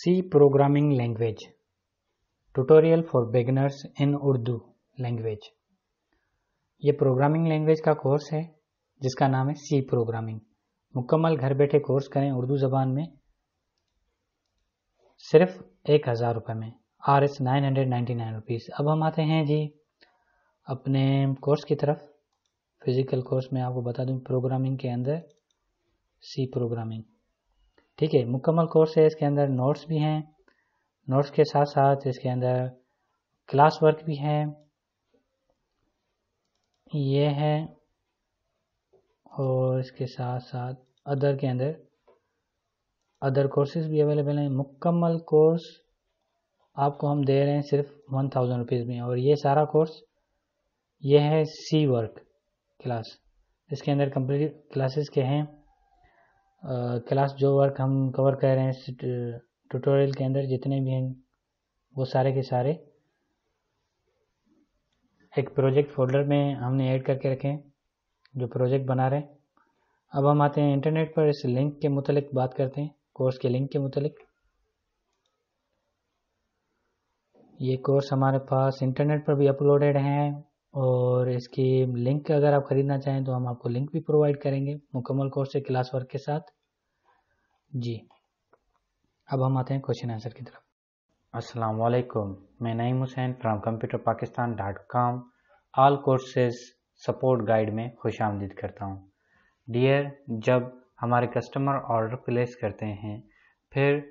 C programming language tutorial for beginners in Urdu language ये programming language का course है जिसका नाम है सी प्रोग्रामिंग मुकम्मल घर बैठे कोर्स करें उर्दू ज़बान में सिर्फ एक हज़ार रुपये में R S nine hundred ninety nine rupees अब हम आते हैं जी अपने कोर्स की तरफ फिज़िकल कोर्स में आपको बता दूँ प्रोग्रामिंग के अंदर सी प्रोग्रामिंग ठीक है मुकम्मल कोर्स है इसके अंदर नोट्स भी हैं नोट्स के साथ साथ इसके अंदर क्लास वर्क भी है ये है और इसके साथ साथ अदर के अंदर अदर कोर्सेज भी अवेलेबल हैं मुकम्मल कोर्स आपको हम दे रहे हैं सिर्फ वन थाउजेंड रुपीज़ में और ये सारा कोर्स ये है सी वर्क क्लास इसके अंदर कंप्लीट क्लासेस के हैं क्लास जो वर्क हम कवर कर रहे हैं ट्यूटोरियल के अंदर जितने भी हैं वो सारे के सारे एक प्रोजेक्ट फोल्डर में हमने ऐड करके रखे हैं जो प्रोजेक्ट बना रहे हैं अब हम आते हैं इंटरनेट पर इस लिंक के मुतलिक बात करते हैं कोर्स के लिंक के मुतलिक ये कोर्स हमारे पास इंटरनेट पर भी अपलोडेड हैं और इसकी लिंक अगर आप ख़रीदना चाहें तो हम आपको लिंक भी प्रोवाइड करेंगे मुकम्मल कोर्स से क्लास वर्क के साथ जी अब हम आते हैं क्वेश्चन आंसर की तरफ अस्सलाम वालेकुम मैं Naeem Hussain from computer Pakistan dot com all courses support guide में खुश आमदीद करता हूँ डियर जब हमारे कस्टमर ऑर्डर प्लेस करते हैं फिर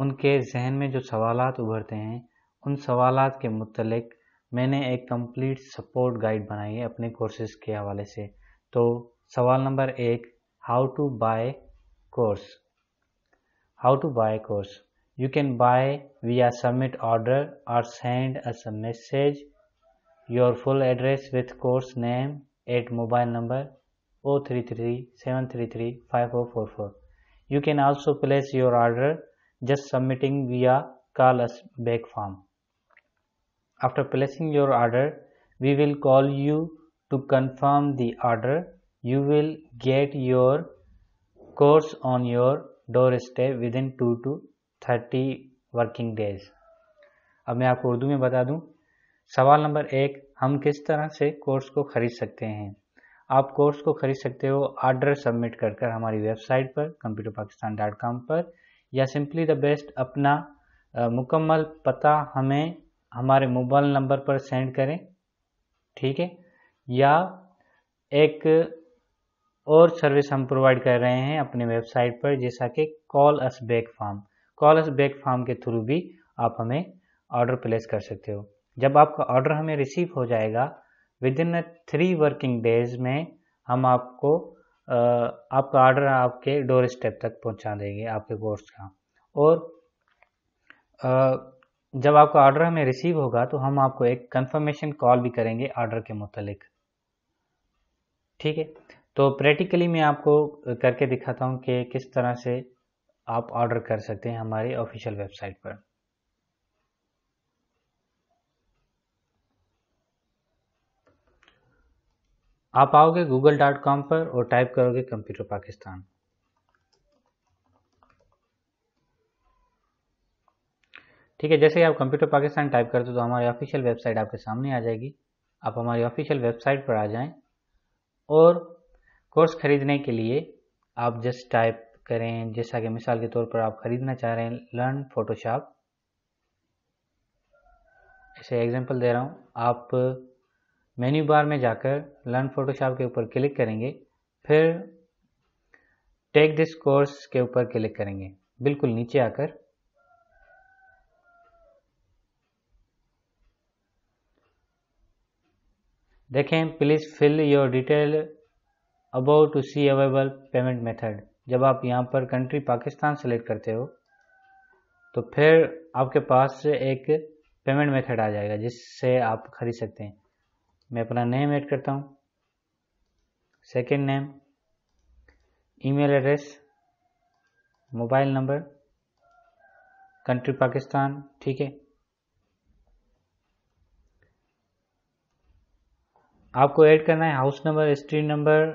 उनके जहन में जो सवाल उभरते हैं उन सवाल के मतलब मैंने एक कंप्लीट सपोर्ट गाइड बनाई है अपने कोर्सेज के हवाले से तो सवाल नंबर एक how to buy course how to buy course you can buy we are submit order और send us a message your full address with course name at mobile number o three three seven three three five o four four you can also place your order just submitting we are call us back form After placing your order, we will call you to confirm the order. You will get your course on your doorstep within 2 to 30 working days. अब मैं आपको उर्दू में बता दूं। सवाल नंबर एक हम किस तरह से कोर्स को खरीद सकते हैं आप कोर्स को खरीद सकते हो आर्डर सबमिट कर कर हमारी वेबसाइट पर कंप्यूटर पाकिस्तान डॉट कॉम पर या सिंपली द बेस्ट अपना आ, मुकम्मल पता हमें हमारे मोबाइल नंबर पर सेंड करें ठीक है या एक और सर्विस हम प्रोवाइड कर रहे हैं अपने वेबसाइट पर जैसा कि call us back form call us back form के थ्रू भी आप हमें ऑर्डर प्लेस कर सकते हो जब आपका ऑर्डर हमें रिसीव हो जाएगा within three working days में हम आपको आपका ऑर्डर आपके डोर स्टेप तक पहुंचा देंगे आपके गोश्त का और जब आपका ऑर्डर हमें रिसीव होगा तो हम आपको एक कंफर्मेशन कॉल भी करेंगे ऑर्डर के मुतलिक ठीक है तो प्रैक्टिकली मैं आपको करके दिखाता हूँ कि किस तरह से आप ऑर्डर कर सकते हैं हमारी ऑफिशियल वेबसाइट पर आप आओगे गूगल डॉट कॉम पर और टाइप करोगे कंप्यूटर पाकिस्तान ठीक है जैसे आप कंप्यूटर पाकिस्तान टाइप करते हो तो हमारी ऑफिशियल वेबसाइट आपके सामने आ जाएगी आप हमारी ऑफिशियल वेबसाइट पर आ जाएं और कोर्स खरीदने के लिए आप जस्ट टाइप करें जैसा कि मिसाल के तौर पर आप खरीदना चाह रहे हैं लर्न फोटोशॉप ऐसे एग्जांपल दे रहा हूँ आप मेन्यू बार में जाकर लर्न फोटोशॉप के ऊपर क्लिक करेंगे फिर टेक दिस कोर्स के ऊपर क्लिक करेंगे बिल्कुल नीचे आकर देखें please fill your detail about to see available payment method जब आप यहाँ पर कंट्री पाकिस्तान सेलेक्ट करते हो तो फिर आपके पास एक पेमेंट मेथड आ जाएगा जिससे आप खरीद सकते हैं मैं अपना नेम ऐड करता हूँ second name email address mobile number country Pakistan ठीक है आपको ऐड करना है house number street number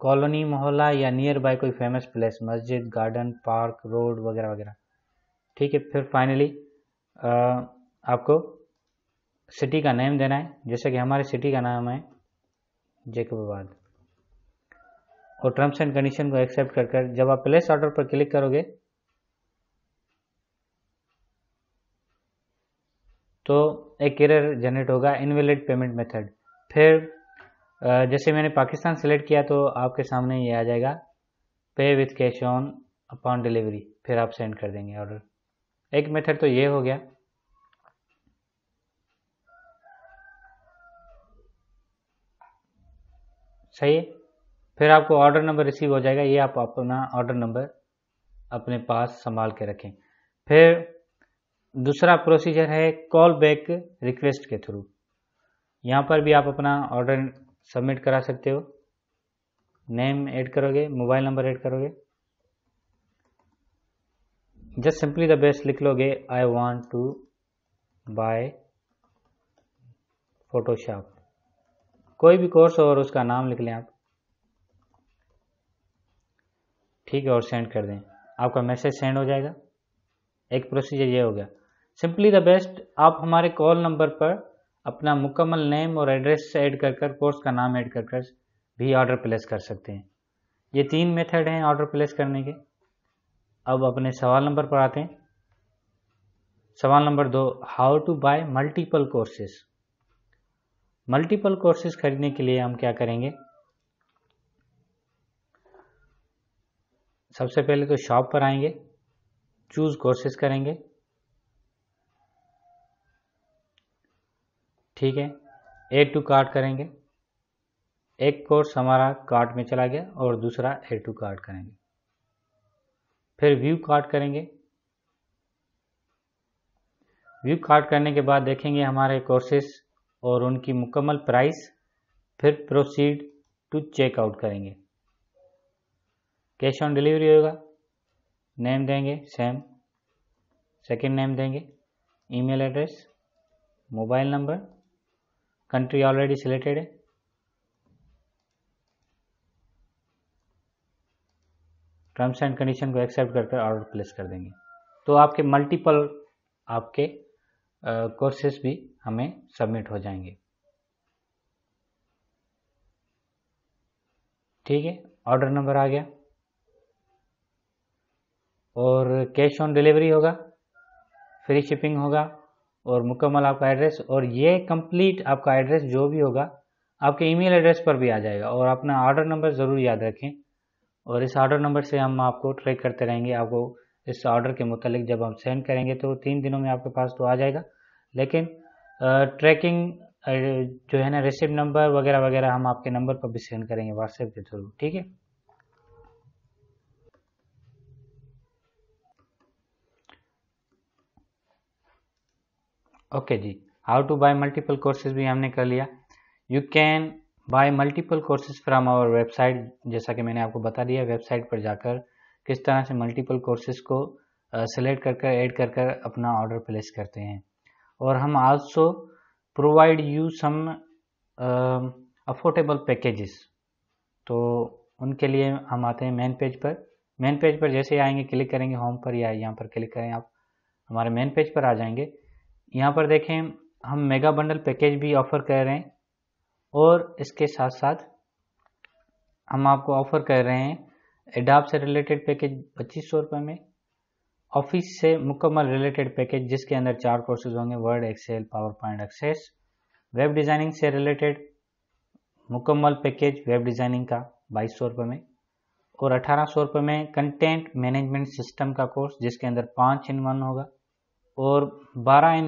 colony मोहल्ला या नियर बाय कोई फेमस प्लेस मस्जिद गार्डन पार्क रोड वगैरह वगैरह ठीक है फिर फाइनली आपको सिटी का नेम देना है जैसे कि हमारे सिटी का नाम है जैकबाबाद और टर्म्स एंड कंडीशन को एक्सेप्ट कर कर जब आप प्लेस ऑर्डर पर क्लिक करोगे तो एक एरर जनरेट होगा इनवेलिड पेमेंट मेथड फिर जैसे मैंने पाकिस्तान सेलेक्ट किया तो आपके सामने ये आ जाएगा pay with cash on upon delivery फिर आप सेंड कर देंगे ऑर्डर एक मेथड तो ये हो गया सही है फिर आपको ऑर्डर नंबर रिसीव हो जाएगा ये आप अपना ऑर्डर नंबर अपने पास संभाल के रखें फिर दूसरा प्रोसीजर है कॉल बैक रिक्वेस्ट के थ्रू यहाँ पर भी आप अपना ऑर्डर सबमिट करा सकते हो नेम ऐड करोगे मोबाइल नंबर ऐड करोगे जस्ट सिंपली द बेस्ट लिख लोगे I want to buy Photoshop कोई भी कोर्स और उसका नाम लिख लें आप ठीक है और सेंड कर दें आपका मैसेज सेंड हो जाएगा एक प्रोसीजर ये हो गया सिंपली द बेस्ट आप हमारे कॉल नंबर पर अपना मुकम्मल नेम और एड्रेस ऐड कर कर कोर्स का नाम ऐड कर कर भी ऑर्डर प्लेस कर सकते हैं ये तीन मेथड हैं ऑर्डर प्लेस करने के अब अपने सवाल नंबर पर आते हैं सवाल नंबर दो how to buy multiple courses multiple courses खरीदने के लिए हम क्या करेंगे सबसे पहले तो शॉप पर आएंगे चूज़ कोर्सेज करेंगे ठीक है ए टू कार्ड करेंगे एक कोर्स हमारा कार्ड में चला गया और दूसरा ए टू कार्ड करेंगे फिर व्यू कार्ड करेंगे व्यू कार्ड करने के बाद देखेंगे हमारे कोर्सेस और उनकी मुकम्मल प्राइस फिर प्रोसीड टू चेकआउट करेंगे कैश ऑन डिलीवरी होगा नेम देंगे सेम सेकंड नेम देंगे email address mobile number country already selected terms and condition को एक्सेप्ट करके ऑर्डर प्लेस कर देंगे तो आपके मल्टीपल आपके कोर्सेस भी हमें सबमिट हो जाएंगे ठीक है ऑर्डर नंबर आ गया और कैश ऑन डिलीवरी होगा फ्री शिपिंग होगा और मुकम्मल आपका एड्रेस और ये कंप्लीट आपका एड्रेस जो भी होगा आपके ईमेल एड्रेस पर भी आ जाएगा और अपना ऑर्डर नंबर ज़रूर याद रखें और इस ऑर्डर नंबर से हम आपको ट्रैक करते रहेंगे आपको इस ऑर्डर के मतलब जब हम सेंड करेंगे तो तीन दिनों में आपके पास तो आ जाएगा लेकिन ट्रैकिंग जो है ना रिसिप्ट नंबर वगैरह वगैरह हम आपके नंबर पर भी सेंड करेंगे व्हाट्सएप के थ्रू ठीक है ओके जी how to buy multiple courses भी हमने कर लिया you can buy multiple courses from our website जैसा कि मैंने आपको बता दिया वेबसाइट पर जाकर किस तरह से मल्टीपल कोर्सेज को सेलेक्ट कर कर एड कर कर अपना ऑर्डर प्लेस करते हैं और हम also provide you some affordable packages तो उनके लिए हम आते हैं मेन पेज पर मेन पेज पर जैसे आएंगे क्लिक करेंगे होम पर या यहाँ पर क्लिक करें आप हमारे मेन पेज पर आ जाएंगे यहाँ पर देखें हम मेगा बंडल पैकेज भी ऑफ़र कर रहे हैं और इसके साथ साथ हम आपको ऑफ़र कर रहे हैं एडाप से रिलेटेड पैकेज पच्चीस सौ रुपये में ऑफिस से मुकम्मल रिलेटेड पैकेज जिसके अंदर चार कोर्सेज होंगे Word Excel PowerPoint Access web designing से रिलेटेड मुकम्मल पैकेज वेब डिज़ाइनिंग का बाईस सौ रुपये में और अठारह सौ रुपये में कंटेंट मैनेजमेंट सिस्टम का कोर्स जिसके अंदर पाँच इन वन होगा और 12 इन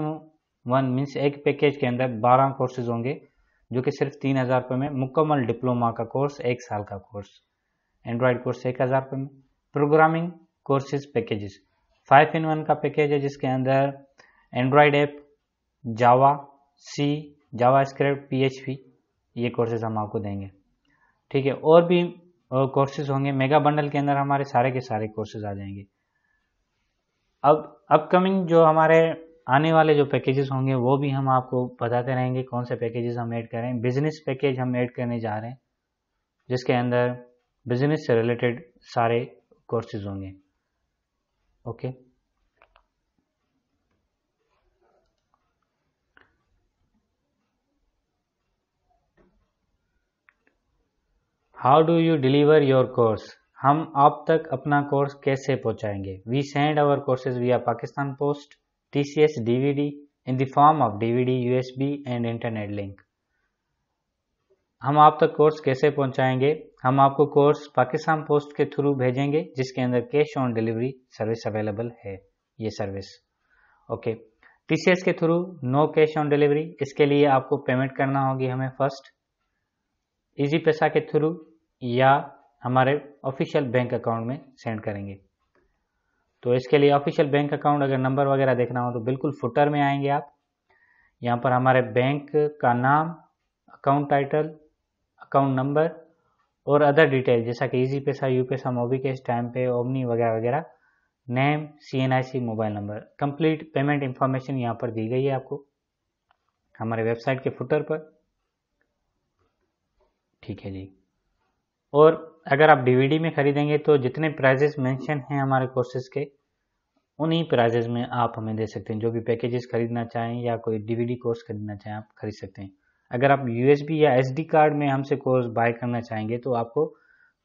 वन मीन्स एक पैकेज के अंदर 12 कोर्सेज होंगे जो कि सिर्फ तीन हज़ार रुपये में मुकम्मल डिप्लोमा का कोर्स एक साल का कोर्स एंड्रॉयड कोर्स एक हज़ार रुपये में programming courses packages five in one का पैकेज है जिसके अंदर Android app Java C JavaScript P ये कोर्सेज हम आपको देंगे ठीक है और भी कोर्सेज होंगे मेगा बंडल के अंदर हमारे सारे के सारे कोर्सेज आ जाएंगे अब अपकमिंग जो हमारे आने वाले जो पैकेजेस होंगे वो भी हम आपको बताते रहेंगे कौन से पैकेजेस हम ऐड करें बिजनेस पैकेज हम ऐड करने जा रहे हैं जिसके अंदर बिजनेस से रिलेटेड सारे कोर्सेज होंगे okay how do you deliver your course हम आप तक अपना कोर्स कैसे पहुंचाएंगे we send our courses via Pakistan post T C S D V D in the form of D V D U S B and internet link हम आप तक course कैसे पहुंचाएंगे हम आपको कोर्स पाकिस्तान पोस्ट के थ्रू भेजेंगे जिसके अंदर cash on delivery service available है ये सर्विस ओके टीसीएस के through no cash on delivery इसके लिए आपको पेमेंट करना होगी हमें फर्स्ट इजी पैसा के थ्रू या हमारे ऑफिशियल बैंक अकाउंट में सेंड करेंगे तो इसके लिए ऑफिशियल बैंक अकाउंट अगर नंबर वगैरह देखना हो तो बिल्कुल फुटर में आएंगे आप यहाँ पर हमारे बैंक का नाम अकाउंट टाइटल अकाउंट नंबर और अदर डिटेल जैसा कि Easypaisa UPaisa Mobicash Timepey Omni वगैरह वगैरह name C N I C mobile number complete payment information यहाँ पर दी गई है आपको हमारे वेबसाइट के फुटर पर ठीक है जी और अगर आप डीवीडी में ख़रीदेंगे तो जितने प्राइजेस मेंशन हैं हमारे कोर्सेज के उन्हीं प्राइजेज में आप हमें दे सकते हैं जो भी पैकेजेस खरीदना चाहें या कोई डीवीडी कोर्स खरीदना चाहें आप खरीद सकते हैं अगर आप यूएसबी या एसडी कार्ड में हमसे कोर्स बाय करना चाहेंगे तो आपको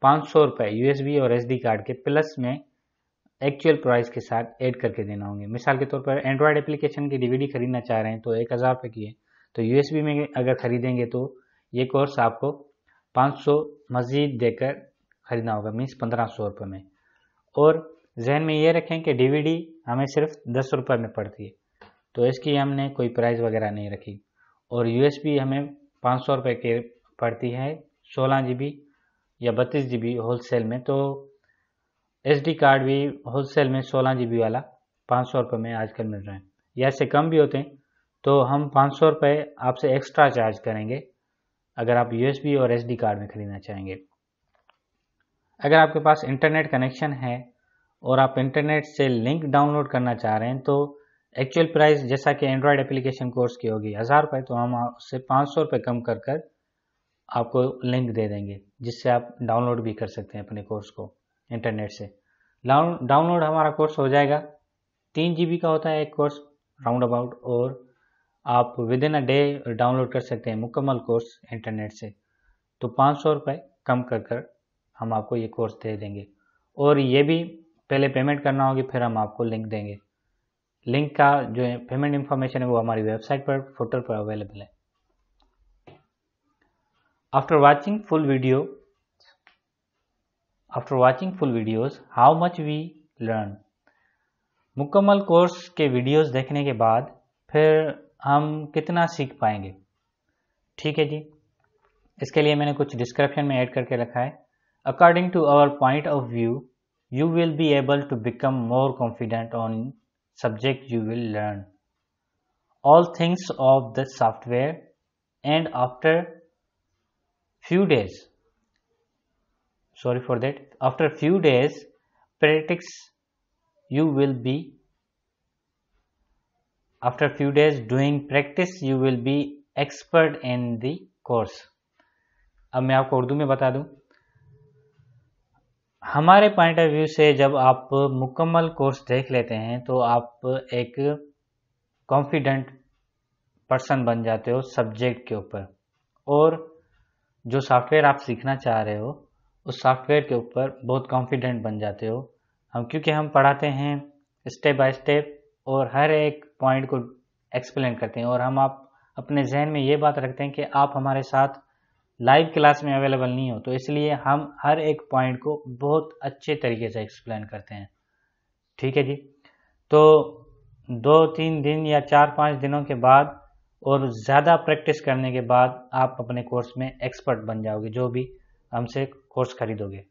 पाँच सौ रुपये यूएसबी और एस कार्ड के प्लस में एक्चुअल प्राइस के साथ ऐड करके देना होंगे मिसाल के तौर पर एंड्रॉयड एप्लीकेशन की डीवीडी खरीदना चाह रहे हैं तो एक हज़ार रुपये की है तो यू में अगर ख़रीदेंगे तो ये कोर्स आपको पाँच सौ मज़ीद देकर ख़रीदना होगा मीन्स पंद्रह सौ रुपये में और जहन में ये रखें कि डीवीडी हमें सिर्फ दस रुपये में पड़ती है तो इसकी हमने कोई प्राइस वगैरह नहीं रखी और यूएसबी हमें पाँच सौ रुपये की पड़ती है सोलह जी या बत्तीस जी होलसेल में तो एस कार्ड भी होलसेल में सोलह जी वाला पाँच सौ रुपये में आजकल मिल रहा है या इससे कम भी होते हैं तो हम पाँच सौ रुपये आपसे एक्स्ट्रा चार्ज करेंगे अगर आप यूएसबी और एसडी कार्ड में ख़रीदना चाहेंगे अगर आपके पास इंटरनेट कनेक्शन है और आप इंटरनेट से लिंक डाउनलोड करना चाह रहे हैं तो एक्चुअल प्राइस जैसा कि एंड्रॉयड एप्लीकेशन कोर्स की होगी हज़ार रुपये तो हम उससे पाँच सौ रुपये कम कर कर आपको लिंक दे देंगे जिससे आप डाउनलोड भी कर सकते हैं अपने कोर्स को इंटरनेट से डाउनलोड हमारा कोर्स हो जाएगा तीन जी का होता है एक कोर्स राउंड अबाउट और आप within a day download कर सकते हैं मुकम्मल कोर्स इंटरनेट से तो पाँच सौ रुपये कम कर कर हम आपको ये कोर्स दे देंगे और ये भी पहले पेमेंट करना होगी फिर हम आपको लिंक देंगे लिंक का जो पेमेंट इन्फॉर्मेशन है वो हमारी वेबसाइट पर फोटल पर अवेलेबल है after watching full video after watching full videos how much we learn मुकम्मल कोर्स के वीडियोस देखने के बाद फिर हम कितना सीख पाएंगे ठीक है जी इसके लिए मैंने कुछ डिस्क्रिप्शन में ऐड करके रखा है According to our point of view, you will be able to become more confident on subject you will learn. All things of the software and after few days, sorry for that, after few days practice you will be after few days doing practice you will be expert in the course अब मैं आपको उर्दू में बता दूं हमारे point of view से जब आप मुकम्मल कोर्स देख लेते हैं तो आप एक कॉन्फिडेंट पर्सन बन जाते हो सब्जेक्ट के ऊपर और जो सॉफ्टवेयर आप सीखना चाह रहे हो उस सॉफ्टवेयर के ऊपर बहुत कॉन्फिडेंट बन जाते हो हम क्योंकि हम पढ़ाते हैं स्टेप बाय स्टेप और हर एक पॉइंट को एक्सप्लेन करते हैं और हम आप अपने जहन में ये बात रखते हैं कि आप हमारे साथ लाइव क्लास में अवेलेबल नहीं हो तो इसलिए हम हर एक पॉइंट को बहुत अच्छे तरीके से एक्सप्लेन करते हैं ठीक है जी तो दो तीन दिन या चार पाँच दिनों के बाद और ज़्यादा प्रैक्टिस करने के बाद आप अपने कोर्स में एक्सपर्ट बन जाओगे जो भी हमसे कोर्स खरीदोगे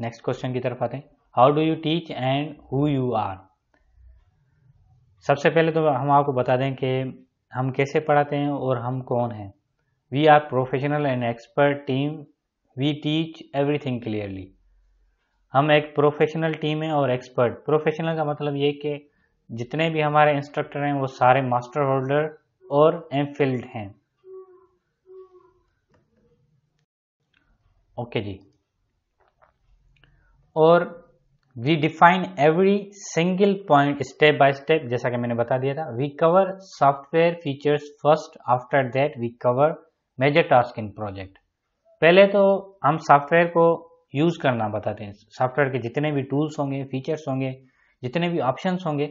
नेक्स्ट क्वेश्चन की तरफ आते हैं how do you teach and who you are सबसे पहले तो हम आपको बता दें कि हम कैसे पढ़ाते हैं और हम कौन हैं We are professional and expert team. We teach everything clearly. हम एक प्रोफेशनल टीम है और एक्सपर्ट प्रोफेशनल का मतलब ये कि जितने भी हमारे इंस्ट्रक्टर हैं वो सारे मास्टर होल्डर और एम फील्ड हैं ओके जी और we define every single point step by step जैसा कि मैंने बता दिया था we cover software features first after that we cover major task in project पहले तो हम सॉफ्टवेयर को यूज़ करना बताते हैं सॉफ्टवेयर के जितने भी टूल्स होंगे फीचर्स होंगे जितने भी ऑप्शंस होंगे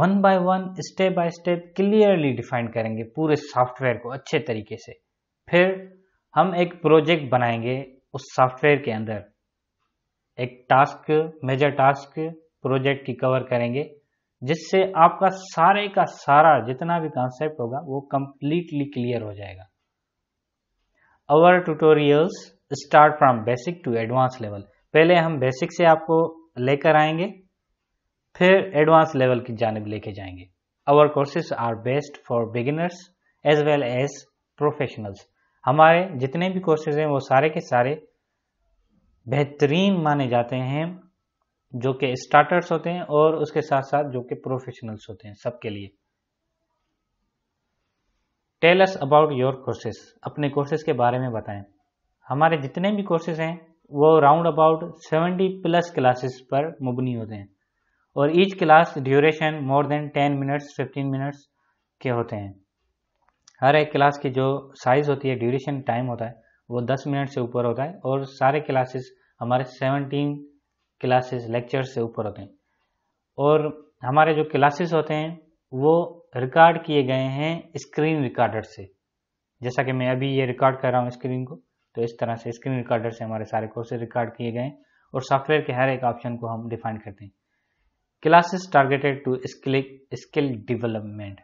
one by one step by step clearly define करेंगे पूरे सॉफ्टवेयर को अच्छे तरीके से फिर हम एक प्रोजेक्ट बनाएंगे उस सॉफ्टवेयर के अंदर एक टास्क मेजर टास्क प्रोजेक्ट की कवर करेंगे जिससे आपका सारे का सारा जितना भी कॉन्सेप्ट होगा वो कंप्लीटली क्लियर हो जाएगा our tutorials start from basic to advance level पहले हम बेसिक से आपको लेकर आएंगे फिर एडवांस लेवल की जानब लेके जाएंगे our courses are best for beginners as well as professionals हमारे जितने भी कोर्सेज हैं वो सारे के सारे बेहतरीन माने जाते हैं जो कि स्टार्टर्स होते हैं और उसके साथ साथ जो कि प्रोफेशनल्स होते हैं सबके लिए tell us about your courses अपने कोर्सेज के बारे में बताएं हमारे जितने भी कोर्सेज हैं वो राउंड अबाउट 70 प्लस क्लासेस पर मुबनी होते हैं और each class duration more than 10 minutes 15 minutes के होते हैं हर एक क्लास की जो साइज़ होती है ड्यूरेशन टाइम होता है वो 10 मिनट से ऊपर होता है और सारे क्लासेस हमारे 17 क्लासेस लेक्चर से ऊपर होते हैं और हमारे जो क्लासेस होते हैं वो रिकॉर्ड किए गए हैं स्क्रीन रिकॉर्डर से जैसा कि मैं अभी ये रिकॉर्ड कर रहा हूँ स्क्रीन को तो इस तरह से स्क्रीन रिकॉर्डर से हमारे सारे कोर्सेज रिकॉर्ड किए गए हैं और सॉफ्टवेयर के हर एक ऑप्शन को हम डिफाइन करते हैं classes targeted to skill skill development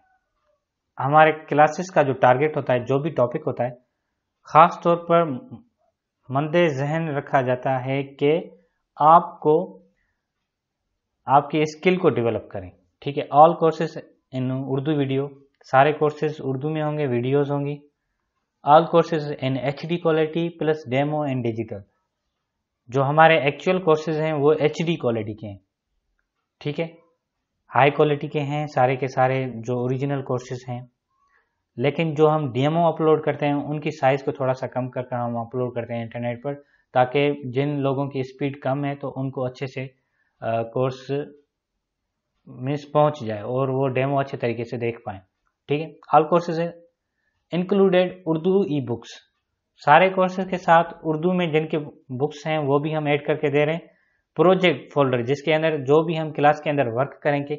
हमारे क्लासेस का जो टारगेट होता है जो भी टॉपिक होता है ख़ास तौर पर मंदे जहन रखा जाता है कि आपको आपकी स्किल को डेवलप करें ठीक है all courses in Urdu video सारे कोर्सेज उर्दू में होंगे वीडियोस होंगी all courses in H D quality plus demo and digital जो हमारे एक्चुअल कोर्सेज हैं वो एच डी क्वालिटी के हैं ठीक है हाई क्वालिटी के हैं सारे के सारे जो ओरिजिनल कोर्सेज हैं लेकिन जो हम डेमो अपलोड करते हैं उनकी साइज़ को थोड़ा सा कम करके हम अपलोड करते हैं इंटरनेट पर ताकि जिन लोगों की स्पीड कम है तो उनको अच्छे से कोर्स मीन्स पहुंच जाए और वो डेमो अच्छे तरीके से देख पाए ठीक है ऑल कोर्सेज है इंक्लूडेड उर्दू ई बुक्स सारे कोर्सेज के साथ उर्दू में जिनके बुक्स हैं वो भी हम ऐड करके दे रहे हैं प्रोजेक्ट फोल्डर जिसके अंदर जो भी हम क्लास के अंदर वर्क करेंगे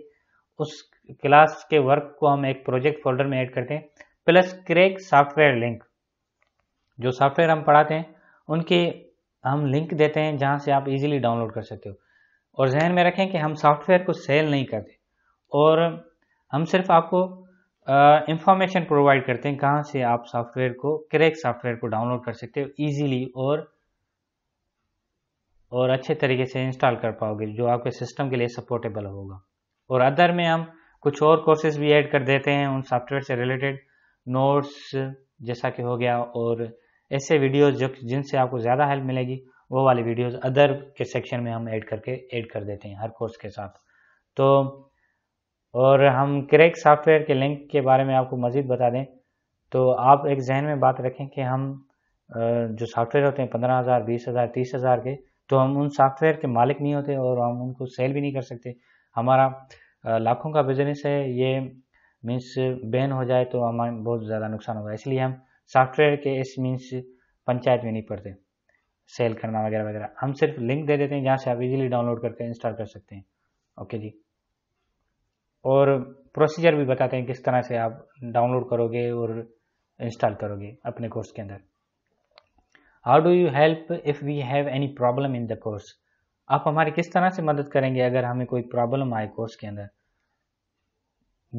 उस क्लास के वर्क को हम एक प्रोजेक्ट फोल्डर में ऐड करते हैं प्लस क्रेक सॉफ्टवेयर लिंक जो सॉफ्टवेयर हम पढ़ाते हैं उनके हम लिंक देते हैं जहाँ से आप इजीली डाउनलोड कर सकते हो और जहन में रखें कि हम सॉफ्टवेयर को सेल नहीं करते और हम सिर्फ आपको इंफॉर्मेशन प्रोवाइड करते हैं कहाँ से आप सॉफ्टवेयर को क्रेक सॉफ्टवेयर को डाउनलोड कर सकते हो ईजीली और और अच्छे तरीके से इंस्टॉल कर पाओगे जो आपके सिस्टम के लिए सपोर्टेबल होगा और अदर में हम कुछ और कोर्सेज भी ऐड कर देते हैं उन सॉफ्टवेयर से रिलेटेड नोट्स जैसा कि हो गया और ऐसे वीडियोज जो जिनसे आपको ज़्यादा हेल्प मिलेगी वो वाली वीडियोस अदर के सेक्शन में हम ऐड करके ऐड कर देते हैं हर कोर्स के साथ तो और हम क्रेक सॉफ्टवेयर के लिंक के बारे में आपको मज़ीद बता दें तो आप एक जहन में बात रखें कि हम जो सॉफ्टवेयर होते हैं पंद्रह हज़ार बीस हज़ार तीस हज़ार के तो हम उन सॉफ्टवेयर के मालिक नहीं होते और हम उनको सेल भी नहीं कर सकते हमारा लाखों का बिजनेस है ये मीन्स बैन हो जाए तो हमारा बहुत ज़्यादा नुकसान होगा इसलिए हम सॉफ्टवेयर के इस मीन्स पंचायत में नहीं पड़ते सेल करना वगैरह वगैरह हम सिर्फ लिंक दे देते हैं जहाँ से आप इजीली डाउनलोड करके इंस्टॉल कर सकते हैं ओके जी और प्रोसीजर भी बताते हैं किस तरह से आप डाउनलोड करोगे और इंस्टॉल करोगे अपने कोर्स के अंदर how do you help if we have any problem in the course आप हमारी किस तरह से मदद करेंगे अगर हमें कोई प्रॉब्लम आए कोर्स के अंदर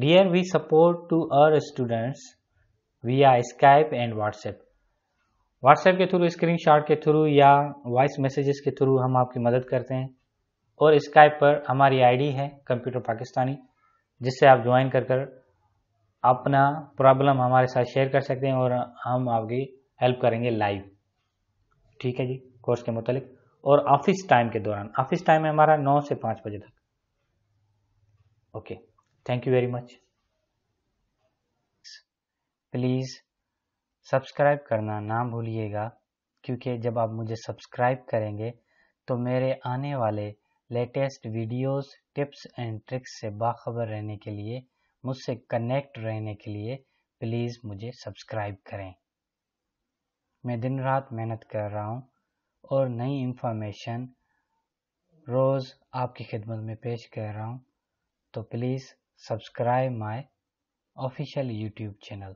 dear we support to our students we are Skype and WhatsApp WhatsApp के थ्रू स्क्रीनशॉट के थ्रू या वॉइस मैसेजेस के थ्रू हम आपकी मदद करते हैं और स्काइप पर हमारी आईडी है कंप्यूटर पाकिस्तानी जिससे आप ज्वाइन कर कर अपना प्रॉब्लम हमारे साथ शेयर कर सकते हैं और हम आपकी हेल्प करेंगे लाइव ठीक है जी कोर्स के मुतालिक और ऑफिस टाइम के दौरान ऑफिस टाइम है हमारा नौ से पाँच बजे तक okay thank you very much please subscribe करना ना भूलिएगा क्योंकि जब आप मुझे सब्सक्राइब करेंगे तो मेरे आने वाले latest videos, tips and tricks से बाखबर रहने के लिए मुझसे कनेक्ट रहने के लिए प्लीज़ मुझे सब्सक्राइब करें मैं दिन रात मेहनत कर रहा हूँ और नई इन्फॉर्मेशन रोज़ आपकी खिदमत में पेश कर रहा हूँ तो please subscribe my official YouTube channel